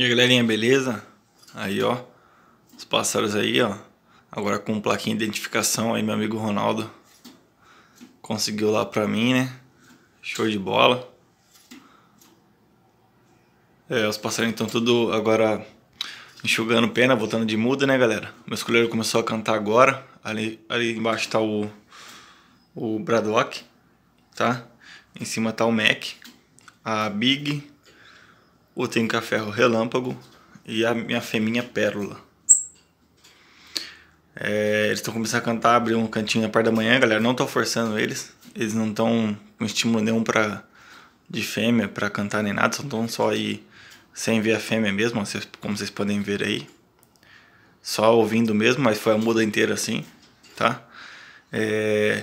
E aí galerinha, beleza? Aí ó, os pássaros aí ó, agora com plaquinha de identificação aí meu amigo Ronaldo conseguiu lá pra mim né, show de bola. É, os passarinhos estão tudo agora enxugando pena, voltando de muda né galera. Meu escolheiro começou a cantar agora, ali, ali embaixo tá o, o Braddock, tá? Em cima tá o Mac, a Big o Trinca Ferro Relâmpago e a minha feminha Pérola. É, eles estão começando a cantar, abrir um cantinho na parte da manhã, galera. Não estou forçando eles. Eles não estão com estímulo nenhum pra, de fêmea para cantar nem nada. Estão só aí sem ver a fêmea mesmo, como vocês podem ver aí. Só ouvindo mesmo, mas foi a muda inteira assim, tá? É,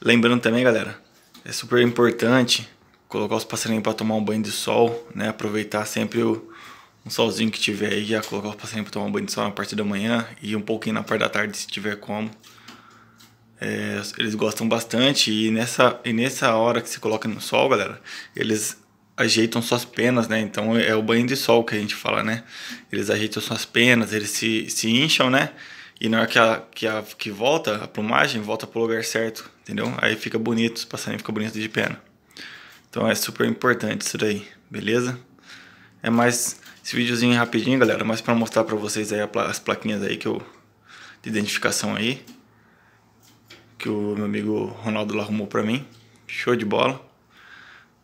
lembrando também, galera, é super importante colocar os passarinhos para tomar um banho de sol, né? Aproveitar sempre o um solzinho que tiver aí, já colocar os passarinhos para tomar um banho de sol na parte da manhã e um pouquinho na parte da tarde se tiver como. É, eles gostam bastante e nessa, e nessa hora que se coloca no sol, galera, eles ajeitam suas penas, né? Então é o banho de sol que a gente fala, né? Eles ajeitam suas penas, eles se, se incham, né? E na hora que, a, que, a, que volta, a plumagem volta pro lugar certo, entendeu? Aí fica bonito, os passarinhos ficam bonitos de pena. Então é super importante isso daí, beleza? É mais esse videozinho rapidinho, galera, mas para mostrar para vocês aí as plaquinhas aí que eu de identificação aí que o meu amigo Ronaldo lá arrumou para mim. Show de bola.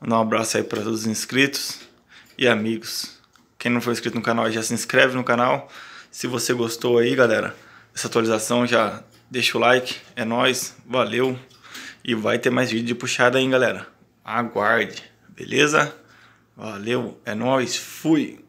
Mandar um abraço aí para todos os inscritos e amigos. Quem não for inscrito no canal, já se inscreve no canal. Se você gostou aí, galera, dessa atualização, já deixa o like. É nós, valeu. E vai ter mais vídeo de puxada aí, galera aguarde, beleza? Valeu, é nóis, fui!